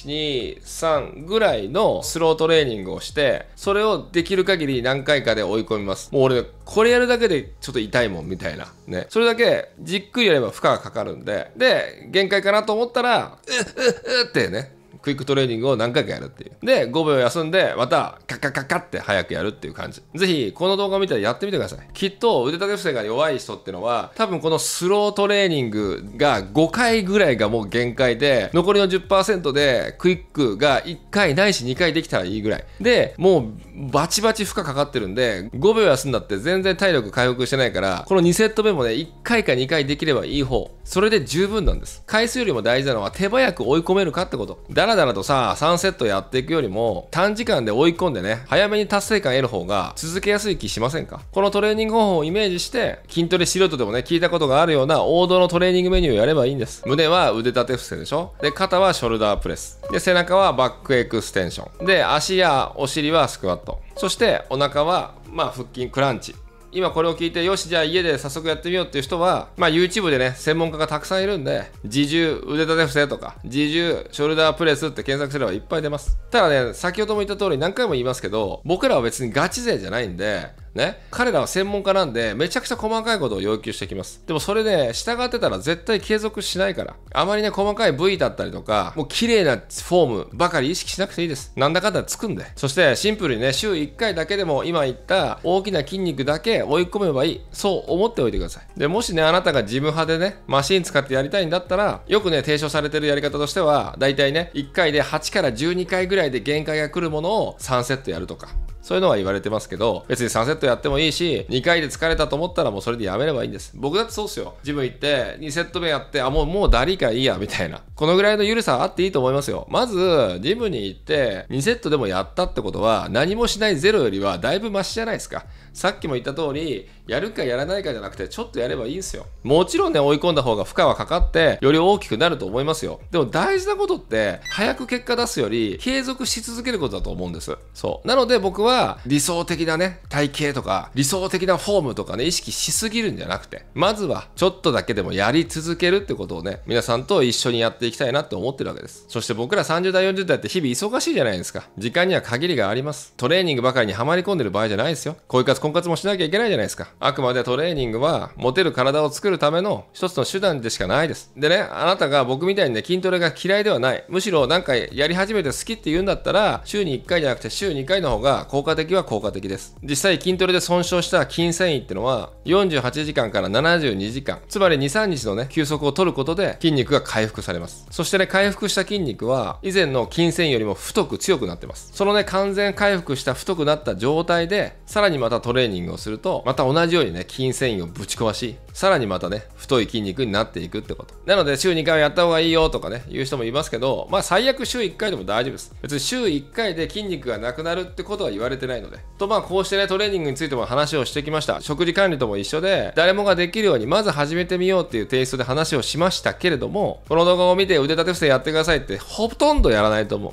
123ぐらいのスロートレーニングをしてそれをできる限り何回かで追い込みますもう俺これやるだけでちょっと痛いもんみたいなねそれだけじっくりやれば負荷がかかるんでで限界かなと思ったらうっうっうってねクイックトレーニングを何回かやるっていう。で、5秒休んで、また、カッカッカッカッって早くやるっていう感じ。ぜひ、この動画を見てやってみてください。きっと、腕立て伏せが弱い人ってのは、多分このスロートレーニングが5回ぐらいがもう限界で、残りの10%でクイックが1回ないし2回できたらいいぐらい。で、もう、バチバチ負荷かかってるんで、5秒休んだって全然体力回復してないから、この2セット目もね、1回か2回できればいい方。それで十分なんです。回数よりも大事なのは手早く追い込めるかってこと。だらだとさ、3セットやっていくよりも、短時間で追い込んでね、早めに達成感得る方が続けやすい気しませんかこのトレーニング方法をイメージして、筋トレ素人でもね、聞いたことがあるような王道のトレーニングメニューをやればいいんです。胸は腕立て伏せでしょで、肩はショルダープレス。で、背中はバックエクステンション。で、足やお尻はスクワット。そして、お腹は、まあ、腹筋クランチ。今これを聞いてよしじゃあ家で早速やってみようっていう人は、まあ、YouTube でね専門家がたくさんいるんで自重腕立て伏せとか自重ショルダープレスって検索すればいっぱい出ますただね先ほども言った通り何回も言いますけど僕らは別にガチ勢じゃないんでね彼らは専門家なんでめちゃくちゃ細かいことを要求してきますでもそれね従ってたら絶対継続しないからあまりね細かい部位だったりとかもう綺麗なフォームばかり意識しなくていいですなんだかんだつくんでそしてシンプルにね週1回だけでも今言った大きな筋肉だけ追い込めばいいそう思っておいてくださいでもしねあなたがジム派でねマシン使ってやりたいんだったらよくね提唱されてるやり方としてはだいたいね1回で8から12回ぐらいで限界が来るものを3セットやるとかそういうのは言われてますけど、別に3セットやってもいいし、2回で疲れたと思ったらもうそれでやめればいいんです。僕だってそうっすよ。ジム行って、2セット目やって、あ、もう、もうダリーかいいや、みたいな。このぐらいの緩さあっていいと思いますよ。まず、ジムに行って、2セットでもやったってことは、何もしないゼロよりはだいぶマシじゃないですか。さっきも言った通り、やるかやらないかじゃなくて、ちょっとやればいいんですよ。もちろんね、追い込んだ方が負荷はかかって、より大きくなると思いますよ。でも大事なことって、早く結果出すより、継続し続けることだと思うんです。そう。なので僕は、理想的なね、体型とか、理想的なフォームとかね、意識しすぎるんじゃなくて、まずはちょっとだけでもやり続けるってことをね、皆さんと一緒にやっていきたいなって思ってるわけです。そして僕ら30代、40代って日々忙しいじゃないですか。時間には限りがあります。トレーニングばかりにはまり込んでる場合じゃないですよ。恋活、婚活もしなきゃいけないじゃないですか。あくまでトレーニングは、モテる体を作るための一つの手段でしかないです。でね、あなたが僕みたいにね、筋トレが嫌いではない。むしろなんかやり始めて好きって言うんだったら、週に1回じゃなくて週2回の方が効効果的は効果的です実際筋トレで損傷した筋繊維ってのは48時間から72時間つまり23日のね休息を取ることで筋肉が回復されますそしてね回復した筋肉は以前の筋繊維よりも太く強くなってますそのね完全回復した太くなった状態でさらにまたトレーニングをするとまた同じようにね筋繊維をぶち壊しさらにまたね太い筋肉になっていくってことなので週2回はやった方がいいよとかね言う人もいますけどまあ最悪週1回でも大丈夫です別に週1回で筋肉がなくなるってことは言わわれてないので。とまあこうしてね、トレーニングについても話をしてきました。食事管理とも一緒で、誰もができるようにまず始めてみようっていうテイストで話をしましたけれども、この動画を見て腕立て伏せやってくださいってほとんどやらないと思う。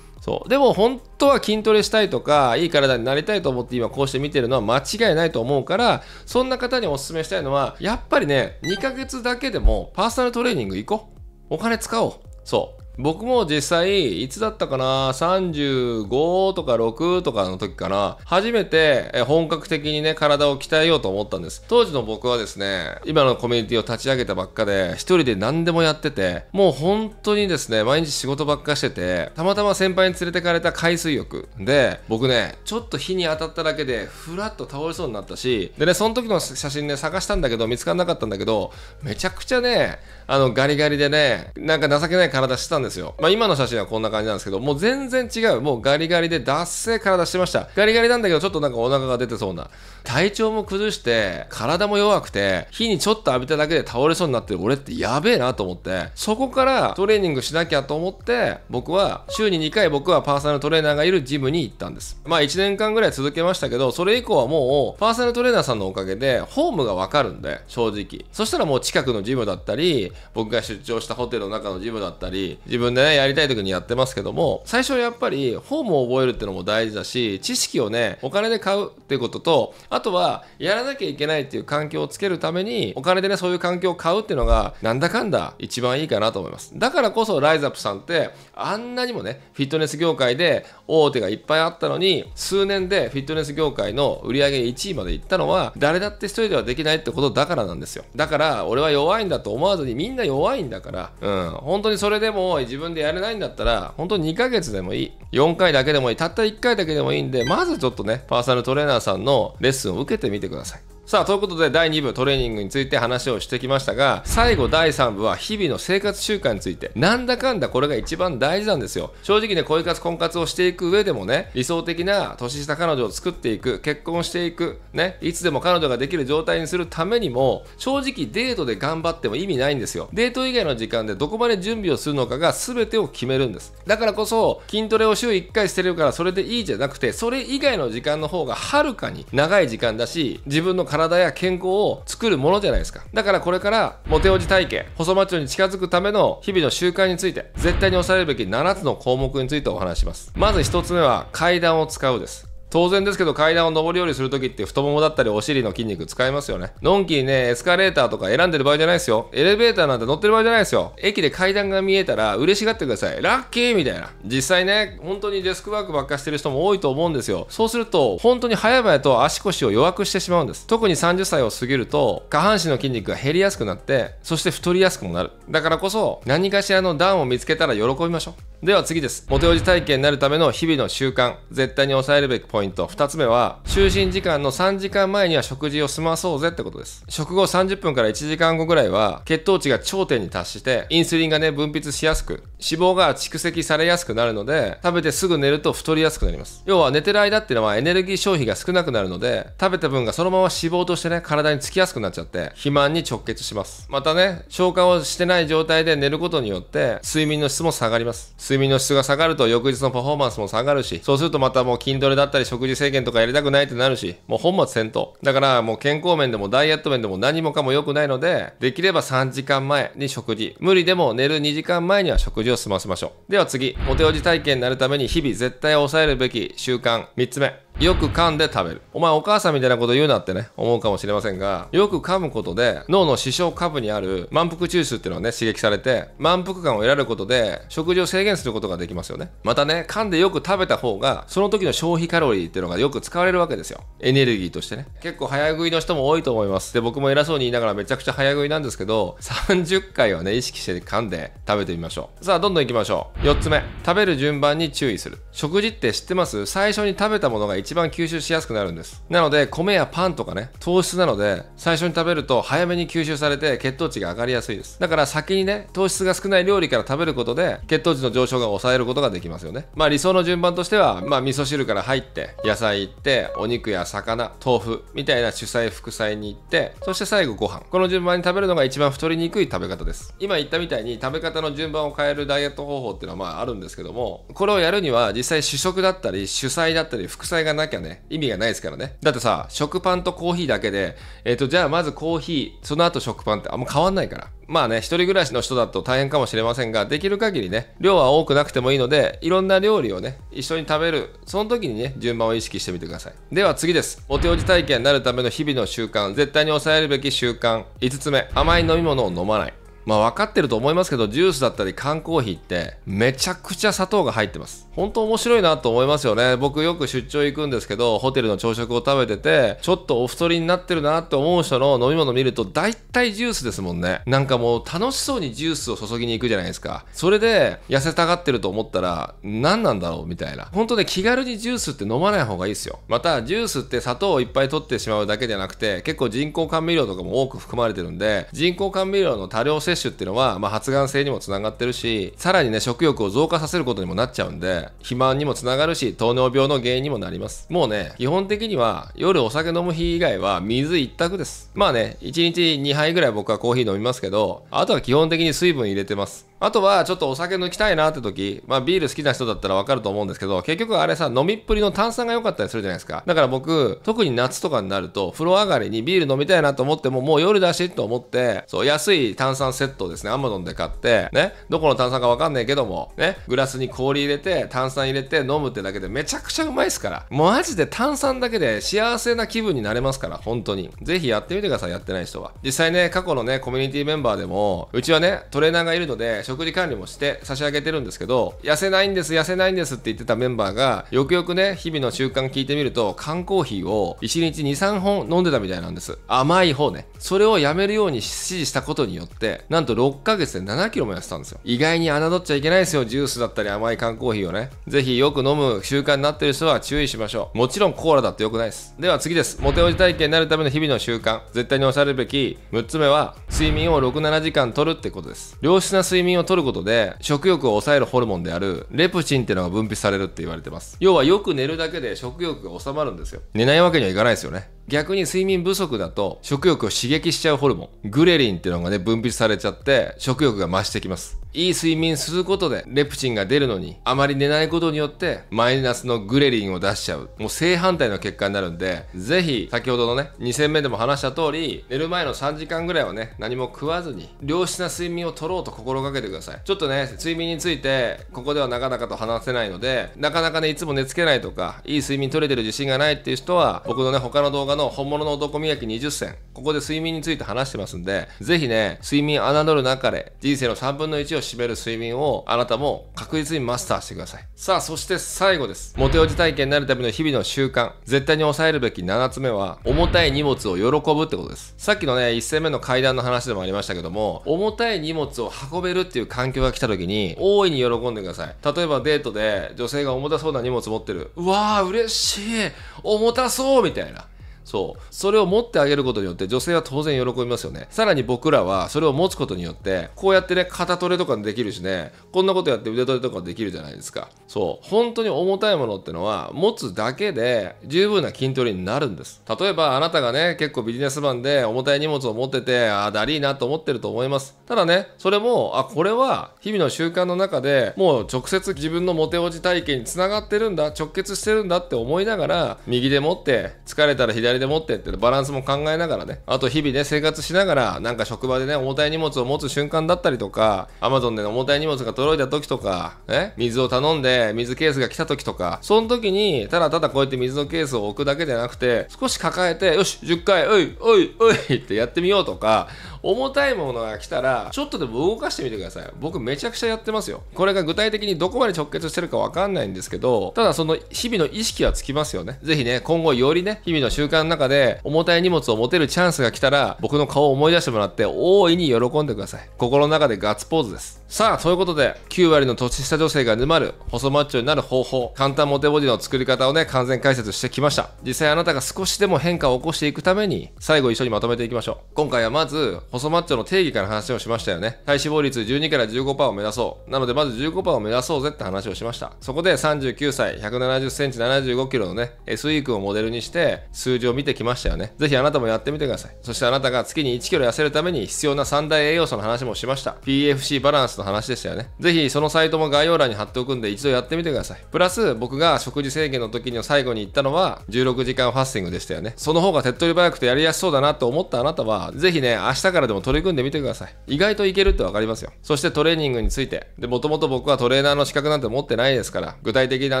そう。でも本当は筋トレしたいとか、いい体になりたいと思って今こうして見てるのは間違いないと思うから、そんな方にお勧めしたいのは、やっぱりね、2ヶ月だけでもパーソナルトレーニング行こう。お金使おう。そう。僕も実際、いつだったかな、35とか6とかの時かな、初めて本格的にね、体を鍛えようと思ったんです。当時の僕はですね、今のコミュニティを立ち上げたばっかで、一人で何でもやってて、もう本当にですね、毎日仕事ばっかしてて、たまたま先輩に連れてかれた海水浴で、僕ね、ちょっと火に当たっただけで、ふらっと倒れそうになったし、でね、その時の写真ね、探したんだけど、見つからなかったんだけど、めちゃくちゃね、あの、ガリガリでね、なんか情けない体してたんんですよ。まあ今の写真はこんな感じなんですけど、もう全然違う。もうガリガリで脱ッ体してました。ガリガリなんだけど、ちょっとなんかお腹が出てそうな。体調も崩して、体も弱くて、火にちょっと浴びただけで倒れそうになってる俺ってやべえなと思って、そこからトレーニングしなきゃと思って、僕は、週に2回僕はパーソナルトレーナーがいるジムに行ったんです。まあ1年間ぐらい続けましたけど、それ以降はもう、パーソナルトレーナーさんのおかげで、ホームがわかるんで、正直。そしたらもう近くのジムだったり、僕が出張したホテルの中のジムだったり、自分でね、やりたい時にやってますけども、最初やっぱり、ホームを覚えるってのも大事だし、知識をね、お金で買うっていうことと、あとはやらなきゃいけないっていう環境をつけるためにお金でねそういう環境を買うっていうのがなんだかんだ一番いいかなと思いますだからこそライザップさんってあんなにもねフィットネス業界で大手がいっぱいあったのに数年でフィットネス業界の売り上げ1位までいったのは誰だって一人ではできないってことだからなんですよだから俺は弱いんだと思わずにみんな弱いんだからうん本当にそれでも自分でやれないんだったら本当に2ヶ月でもいい4回だけでもいいたった1回だけでもいいんでまずちょっとねパーソナルトレーナーさんのレッスンッスンを受けてみてください。さあということで第2部トレーニングについて話をしてきましたが最後第3部は日々の生活習慣についてなんだかんだこれが一番大事なんですよ正直ね恋活婚活をしていく上でもね理想的な年下彼女を作っていく結婚していくねいつでも彼女ができる状態にするためにも正直デートで頑張っても意味ないんですよデート以外の時間でどこまで準備をするのかが全てを決めるんですだからこそ筋トレを週1回してるからそれでいいじゃなくてそれ以外の時間の方がはるかに長い時間だし自分の体体や健康を作るものじゃないですかだからこれからモテおじ体型細マッチョに近づくための日々の習慣について絶対に押されるべき7つの項目についてお話しますまず1つ目は階段を使うです当然ですけど階段を上り下りするときって太ももだったりお尻の筋肉使いますよね。のんきにね、エスカレーターとか選んでる場合じゃないですよ。エレベーターなんて乗ってる場合じゃないですよ。駅で階段が見えたら嬉しがってください。ラッキーみたいな。実際ね、本当にデスクワークばっかしてる人も多いと思うんですよ。そうすると、本当に早々と足腰を弱くしてしまうんです。特に30歳を過ぎると、下半身の筋肉が減りやすくなって、そして太りやすくもなる。だからこそ、何かしらの段を見つけたら喜びましょう。では次です。モテおじ体験になるための日々の習慣。絶対に抑えるべきポイントポイント2つ目は就寝時間の3時間前には食事を済まそうぜってことです食後30分から1時間後ぐらいは血糖値が頂点に達してインスリンがね分泌しやすく脂肪が蓄積されやすくなるので食べてすぐ寝ると太りやすくなります要は寝てる間っていうのはエネルギー消費が少なくなるので食べた分がそのまま脂肪としてね体につきやすくなっちゃって肥満に直結しますまたね消化をしてない状態で寝ることによって睡眠の質も下がります睡眠の質が下がると翌日のパフォーマンスも下がるしそうするとまたもう筋トレだったり食事制限とかやりたくないってなるし、もう本末転倒。だからもう健康面でもダイエット面でも何もかも良くないので、できれば3時間前に食事。無理でも寝る2時間前には食事を済ませましょう。では次、モテおじ体験になるために日々絶対抑えるべき習慣3つ目。よく噛んで食べる。お前お母さんみたいなこと言うなってね、思うかもしれませんが、よく噛むことで脳の視床下部にある満腹中枢っていうのはね、刺激されて、満腹感を得られることで、食事を制限することができますよね。またね、噛んでよく食べた方が、その時の消費カロリーっていうのがよく使われるわけですよ。エネルギーとしてね。結構早食いの人も多いと思います。で、僕も偉そうに言いながらめちゃくちゃ早食いなんですけど、30回はね、意識して噛んで食べてみましょう。さあ、どんどん行きましょう。4つ目、食べる順番に注意する。食事って知ってます最初に食べたものが一番吸収しやすくなるんですなので米やパンとかね糖質なので最初に食べると早めに吸収されて血糖値が上がりやすいですだから先にね糖質が少ない料理から食べることで血糖値の上昇が抑えることができますよねまあ理想の順番としてはまあ味噌汁から入って野菜行ってお肉や魚豆腐みたいな主菜副菜に行ってそして最後ご飯この順番に食べるのが一番太りにくい食べ方です今言ったみたいに食べ方の順番を変えるダイエット方法っていうのはまああるんですけどもこれをやるには実際主食だったり主菜だったり副菜ががなきゃね、意味がないですからね。だってさ、食パンとコーヒーだけで、えっ、ー、と、じゃあまずコーヒー、その後食パンってあんま変わんないから。まあね、一人暮らしの人だと大変かもしれませんが、できる限りね、量は多くなくてもいいので、いろんな料理をね、一緒に食べる、その時にね、順番を意識してみてください。では次です。お手おじ体験になるための日々の習慣、絶対に抑えるべき習慣、5つ目、甘い飲み物を飲まない。まあ分かってると思いますけど、ジュースだったり缶コーヒーってめちゃくちゃ砂糖が入ってます。本当面白いなと思いますよね。僕よく出張行くんですけど、ホテルの朝食を食べてて、ちょっとお太りになってるなって思う人の飲み物見ると大体ジュースですもんね。なんかもう楽しそうにジュースを注ぎに行くじゃないですか。それで痩せたがってると思ったら何なんだろうみたいな。本当ね、気軽にジュースって飲まない方がいいですよ。また、ジュースって砂糖をいっぱい取ってしまうだけじゃなくて、結構人工甘味料とかも多く含まれてるんで、人工甘味料の多量性摂取っていうのは、まあ、発がん性にもつながってるしさらにね食欲を増加させることにもなっちゃうんで肥満にもつながるし糖尿病の原因にもなりますもうね基本的には夜お酒飲む日以外は水一択ですまあね1日2杯ぐらい僕はコーヒー飲みますけどあとは基本的に水分入れてますあとはちょっとお酒抜きたいなって時、まあビール好きな人だったらわかると思うんですけど、結局あれさ、飲みっぷりの炭酸が良かったりするじゃないですか。だから僕、特に夏とかになると、風呂上がりにビール飲みたいなと思っても、もう夜だしと思って、そう、安い炭酸セットですね、Amazon で買って、ね、どこの炭酸かわかんないけども、ね、グラスに氷入れて、炭酸入れて飲むってだけでめちゃくちゃうまいですから、マジで炭酸だけで幸せな気分になれますから、本当に。ぜひやってみてください、やってない人は。実際ね、過去のね、コミュニティメンバーでも、うちはね、トレーナーがいるので、食事管理もして差し上げてるんですけど、痩せないんです、痩せないんですって言ってたメンバーが、よくよくね、日々の習慣聞いてみると、缶コーヒーを1日2、3本飲んでたみたいなんです。甘い方ね。それをやめるように指示したことによって、なんと6ヶ月で7キロも痩せたんですよ。意外に侮っちゃいけないですよ。ジュースだったり甘い缶コーヒーをね。ぜひよく飲む習慣になってる人は注意しましょう。もちろんコーラだって良くないです。では次です。モテおじ体験になるための日々の習慣。絶対に押さるべき6つ目は、睡眠を6、7時間とるってことです。良質な睡眠をとることで、食欲を抑えるホルモンである、レプチンっていうのが分泌されるって言われてます。要はよく寝るだけで食欲が収まるんですよ。寝ないわけにはいかないですよね。逆に睡眠不足だと食欲を刺激しちゃうホルモングレリンっていうのがね分泌されちゃって食欲が増してきますいい睡眠することでレプチンが出るのにあまり寝ないことによってマイナスのグレリンを出しちゃうもう正反対の結果になるんでぜひ先ほどのね2戦目でも話した通り寝る前の3時間ぐらいはね何も食わずに良質な睡眠をとろうと心がけてくださいちょっとね睡眠についてここではなかなかと話せないのでなかなかねいつも寝つけないとかいい睡眠取れてる自信がないっていう人は僕のね他の動画の本物の男磨き20選ここで睡眠について話してますんでぜひね睡眠侮る中で人生の3分の1をを占める睡眠をあなたも確実にマスターしてください。さあ、そして最後です。モテおじ体験になるための日々の習慣。絶対に抑えるべき7つ目は、重たい荷物を喜ぶってことです。さっきのね、1戦目の階段の話でもありましたけども、重たい荷物を運べるっていう環境が来た時に、大いに喜んでください。例えばデートで女性が重たそうな荷物持ってる。うわー、嬉しい重たそうみたいな。そうそれを持ってあげることによって女性は当然喜びますよねさらに僕らはそれを持つことによってこうやってね肩トレとかできるしねこんなことやって腕トレとかできるじゃないですかそう本当に重たいものってのは持つだけで十分な筋トレになるんです例えばあなたがね結構ビジネスマンで重たい荷物を持っててああだりーなと思ってると思いますただねそれもあこれは日々の習慣の中でもう直接自分のモテおじ体験につながってるんだ直結してるんだって思いながら右で持って疲れたら左でで持ってってバランスも考えながらねあと日々ね生活しながらなんか職場でね重たい荷物を持つ瞬間だったりとか Amazon での重たい荷物が届いた時とか、ね、水を頼んで水ケースが来た時とかその時にただただこうやって水のケースを置くだけじゃなくて少し抱えてよし10回おいおいおいってやってみようとか重たいものが来たら、ちょっとでも動かしてみてください。僕めちゃくちゃやってますよ。これが具体的にどこまで直結してるかわかんないんですけど、ただその日々の意識はつきますよね。ぜひね、今後よりね、日々の習慣の中で重たい荷物を持てるチャンスが来たら、僕の顔を思い出してもらって、大いに喜んでください。心の中でガッツポーズです。さあ、ということで、9割の年下女性が沼る、細マッチョになる方法、簡単モテボディの作り方をね、完全解説してきました。実際あなたが少しでも変化を起こしていくために、最後一緒にまとめていきましょう。今回はまず、細マッチョの定義から話をしましたよね。体脂肪率12から15%を目指そう。なのでまず15%を目指そうぜって話をしました。そこで39歳、170センチ、75キロのね、SE 君をモデルにして数字を見てきましたよね。ぜひあなたもやってみてください。そしてあなたが月に1キロ痩せるために必要な3大栄養素の話もしました。PFC バランスの話でしたよね。ぜひそのサイトも概要欄に貼っておくんで一度やってみてください。プラス僕が食事制限の時の最後に言ったのは16時間ファスティングでしたよね。その方が手っ取り早くてやりやすそうだなと思ったあなたは、ぜひね、明日からからでも取り組んでみてください。意外といけるって分かりますよ。そしてトレーニングについて。で、もともと僕はトレーナーの資格なんて持ってないですから、具体的な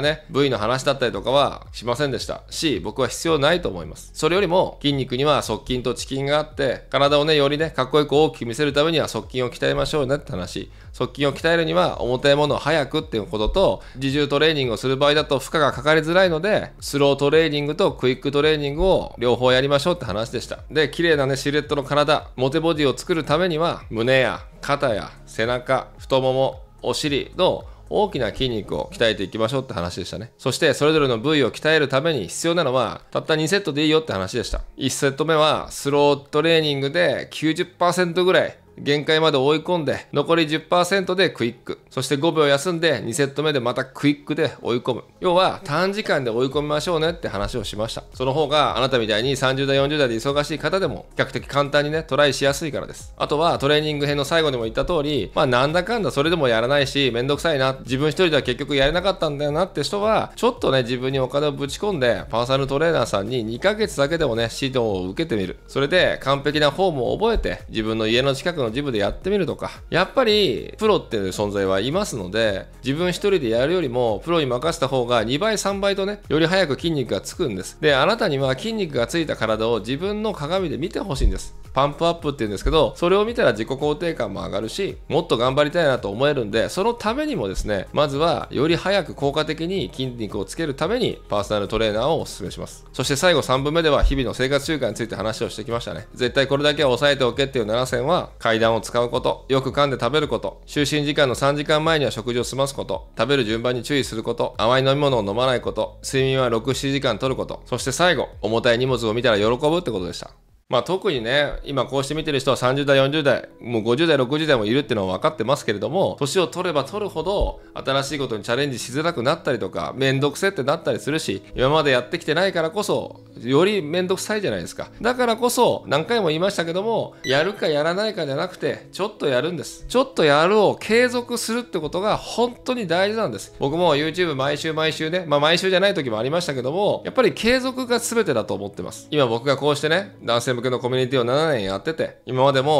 ね、部位の話だったりとかはしませんでした。し、僕は必要ないと思います。それよりも、筋肉には側筋と遅筋があって、体をね、よりね、かっこよく大きく見せるためには側筋を鍛えましょうねって話。速筋を鍛えるには重たいものを早くっていうことと自重トレーニングをする場合だと負荷がかかりづらいのでスロートレーニングとクイックトレーニングを両方やりましょうって話でしたで綺麗なねシルエットの体モテボディを作るためには胸や肩や背中太ももお尻の大きな筋肉を鍛えていきましょうって話でしたねそしてそれぞれの部位を鍛えるために必要なのはたった2セットでいいよって話でした1セット目はスロートレーニングで90%ぐらい限界まで追い込んで、残り10%でクイック。そして5秒休んで、2セット目でまたクイックで追い込む。要は、短時間で追い込みましょうねって話をしました。その方が、あなたみたいに30代、40代で忙しい方でも、比較的簡単にね、トライしやすいからです。あとは、トレーニング編の最後にも言った通り、まあ、なんだかんだそれでもやらないし、めんどくさいな、自分一人では結局やれなかったんだよなって人は、ちょっとね、自分にお金をぶち込んで、パーソナルトレーナーさんに2ヶ月だけでもね、指導を受けてみる。それで、完璧なフォームを覚えて、自分の家の近くのジムでやってみるとかやっぱりプロっていう存在はいますので自分一人でやるよりもプロに任せた方が2倍3倍とねより早く筋肉がつくんですであなたには筋肉がついた体を自分の鏡で見てほしいんですパンプアップっていうんですけどそれを見たら自己肯定感も上がるしもっと頑張りたいなと思えるんでそのためにもですねまずはより早く効果的に筋肉をつけるためにパーソナルトレーナーをおすすめしますそして最後3分目では日々の生活習慣について話をしてきましたね絶対これだけはさえておけっていう7選は段を使うこと、よく噛んで食べること、就寝時間の3時間前には食事を済ますこと、食べる順番に注意すること、甘い飲み物を飲まないこと、睡眠は6、7時間とること、そして最後、重たい荷物を見たら喜ぶってことでした。まあ、特にね、今こうして見てる人は30代、40代、もう50代、60代もいるっていうのは分かってますけれども、年を取れば取るほど、新しいことにチャレンジしづらくなったりとか、めんどくせってなったりするし、今までやってきてないからこそ、より面倒くさいじゃないですかだからこそ何回も言いましたけどもやるかやらないかじゃなくてちょっとやるんですちょっとやるを継続するってことが本当に大事なんです僕も YouTube 毎週毎週ねまあ毎週じゃない時もありましたけどもやっぱり継続が全てだと思ってます今僕がこうしてね男性向けのコミュニティを7年やってて今までも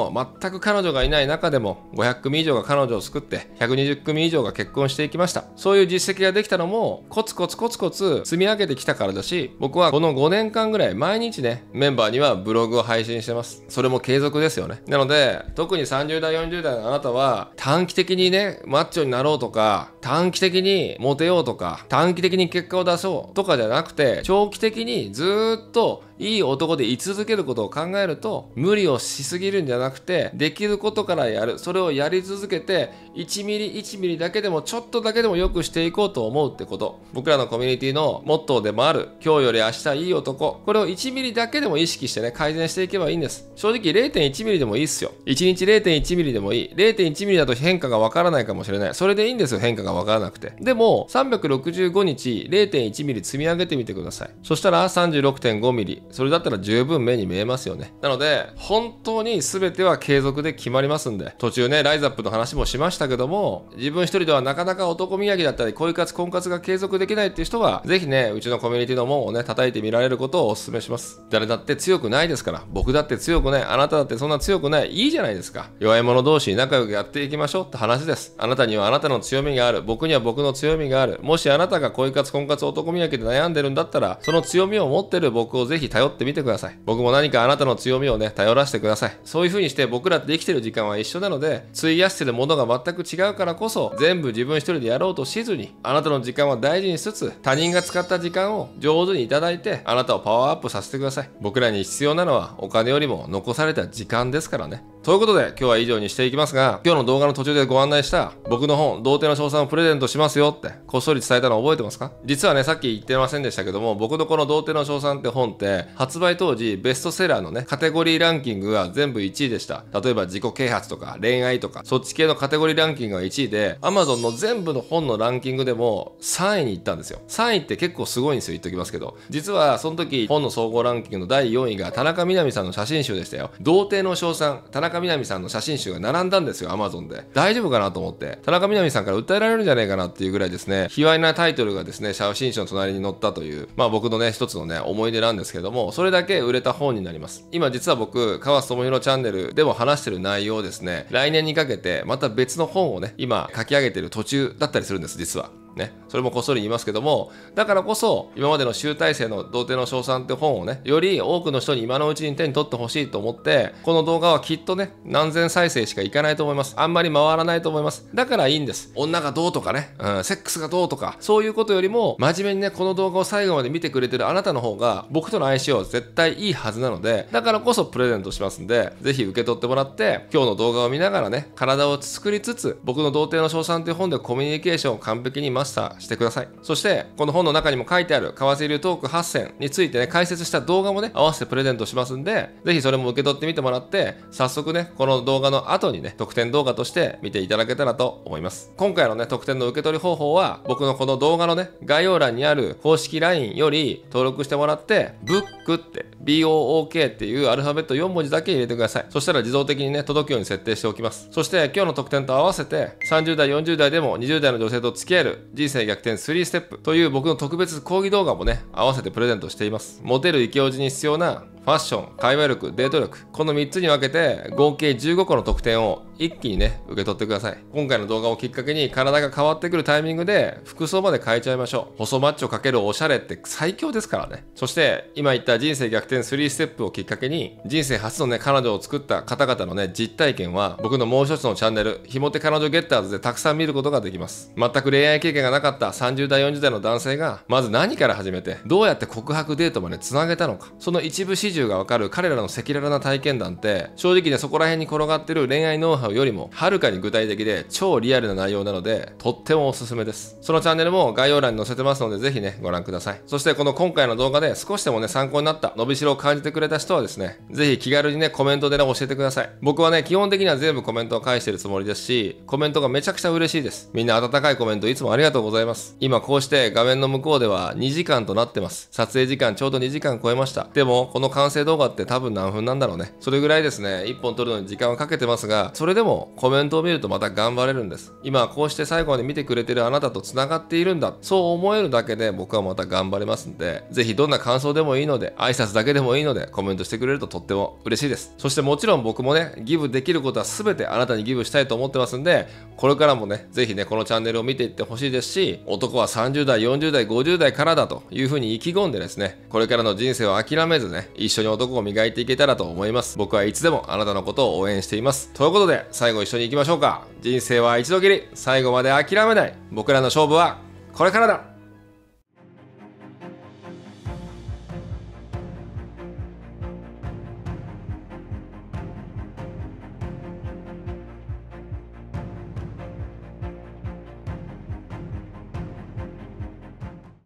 全く彼女がいない中でも500組以上が彼女を作って120組以上が結婚していきましたそういう実績ができたのもコツコツコツコツ積み上げてきたからだし僕はこの5年年間ぐらい毎日ね、メンバーにはブログを配信してます。それも継続ですよね。なので、特に30代、40代のあなたは、短期的にね、マッチョになろうとか、短期的にモテようとか、短期的に結果を出そうとかじゃなくて、長期的にずっといい男で居続けることを考えると無理をしすぎるんじゃなくてできることからやるそれをやり続けて1ミリ1ミリだけでもちょっとだけでも良くしていこうと思うってこと僕らのコミュニティのモットーでもある今日より明日いい男これを1ミリだけでも意識してね改善していけばいいんです正直0.1ミリでもいいっすよ1日0.1ミリでもいい0.1ミリだと変化がわからないかもしれないそれでいいんですよ変化がわからなくてでも365日0.1ミリ積み上げてみてくださいそしたら3 6 5ミリそれだったら十分目に見えますよねなので本当に全ては継続で決まりますんで途中ねライズアップの話もしましたけども自分一人ではなかなか男宮城だったり恋活婚活が継続できないっていう人は是非ねうちのコミュニティの門をね叩いてみられることをお勧めします誰だって強くないですから僕だって強くないあなただってそんな強くないいいじゃないですか弱い者同士仲良くやっていきましょうって話ですあなたにはあなたの強みがある僕には僕の強みがあるもしあなたが恋活婚活男宮城で悩んでるんだったらその強みを持ってる僕を是非頼頼ってみてください。僕も何かあなたの強みをね、頼らせてください。そういう風にして僕らって生きてる時間は一緒なので、費やしてるものが全く違うからこそ、全部自分一人でやろうとしずに、あなたの時間は大事にしつつ、他人が使った時間を上手にいただいて、あなたをパワーアップさせてください。僕らに必要なのはお金よりも残された時間ですからね。ということで今日は以上にしていきますが今日の動画の途中でご案内した僕の本「童貞の賞賛をプレゼントしますよ」ってこっそり伝えたの覚えてますか実はねさっき言ってませんでしたけども僕のこの「童貞の賞賛」って本って発売当時ベストセラーのねカテゴリーランキングが全部1位でした例えば自己啓発とか恋愛とかそっち系のカテゴリーランキングが1位で Amazon の全部の本のランキングでも3位に行ったんですよ3位って結構すごいんですよ言っときますけど実はその時本の総合ランキングの第4位が田中みな実さんの写真集でしたよ童貞の賞賛田中みな実さんの写真集が並んだんですよ、アマゾンで。大丈夫かなと思って。田中みな実さんから訴えられるんじゃないかなっていうぐらいですね、卑猥なタイトルがですね、写真集の隣に載ったという、まあ僕のね、一つのね、思い出なんですけども、それだけ売れた本になります。今実は僕、河瀬智弘チャンネルでも話してる内容をですね、来年にかけてまた別の本をね、今書き上げてる途中だったりするんです、実は。ね、それもこっそり言いますけどもだからこそ今までの集大成の「童貞の称賛」って本をねより多くの人に今のうちに手に取ってほしいと思ってこの動画はきっとね何千再生しかいかないと思いますあんまり回らないと思いますだからいいんです女がどうとかね、うん、セックスがどうとかそういうことよりも真面目にねこの動画を最後まで見てくれてるあなたの方が僕との相性は絶対いいはずなのでだからこそプレゼントしますんで是非受け取ってもらって今日の動画を見ながらね体を作りつつ僕の「童貞の称賛」っていう本でコミュニケーションを完璧に学マスターしてください。そして、この本の中にも書いてある、為替流トーク8選についてね、解説した動画もね、合わせてプレゼントしますんで、是非それも受け取ってみてもらって、早速ね、この動画の後にね、特典動画として見ていただけたらと思います。今回のね、特典の受け取り方法は、僕のこの動画のね、概要欄にある公式 LINE より登録してもらって、ブックって、BOOK っていうアルファベット4文字だけ入れてください。そしたら自動的にね、届くように設定しておきます。そして、今日の特典と合わせて、30代、40代でも20代の女性と付き合える人生逆転3ステップという僕の特別講義動画もね、合わせてプレゼントしています。モテるイケオジに必要なファッション、会話力、デート力、この3つに分けて合計15個の特典を一気にね受け取ってください今回の動画をきっかけに体が変わってくるタイミングで服装まで変えちゃいましょう細マッチョかけるおしゃれって最強ですからねそして今言った人生逆転3ステップをきっかけに人生初のね彼女を作った方々のね実体験は僕のもう一つのチャンネルひもて彼女ゲッターズでたくさん見ることができます全く恋愛経験がなかった30代40代の男性がまず何から始めてどうやって告白デートまでつなげたのかその一部始終がわかる彼らの赤裸々な体験談って正直ねそこら辺に転がってる恋愛ノウハウよりも、はるかに具体的で超リアルな内容なので、とってもおすすめです。そのチャンネルも概要欄に載せてますので、ぜひね、ご覧ください。そしてこの今回の動画で少しでもね、参考になった、伸びしろを感じてくれた人はですね、ぜひ気軽にね、コメントでね、教えてください。僕はね、基本的には全部コメントを返してるつもりですし、コメントがめちゃくちゃ嬉しいです。みんな温かいコメントいつもありがとうございます。今こうして画面の向こうでは2時間となってます。撮影時間ちょうど2時間超えました。でも、この完成動画って多分何分なんだろうね。それぐらいですね、1本撮るのに時間はかけてますが、それででもコメントを見るとまた頑張れるんです。今こうして最後まで見てくれてるあなたと繋がっているんだ。そう思えるだけで僕はまた頑張れますんで、ぜひどんな感想でもいいので、挨拶だけでもいいのでコメントしてくれるととっても嬉しいです。そしてもちろん僕もね、ギブできることは全てあなたにギブしたいと思ってますんで、これからもね、ぜひね、このチャンネルを見ていってほしいですし、男は30代、40代、50代からだというふうに意気込んでですね、これからの人生を諦めずね、一緒に男を磨いていけたらと思います。僕はいつでもあなたのことを応援しています。ということで、最後一緒に行きましょうか人生は一度きり最後まで諦めない僕らの勝負はこれからだ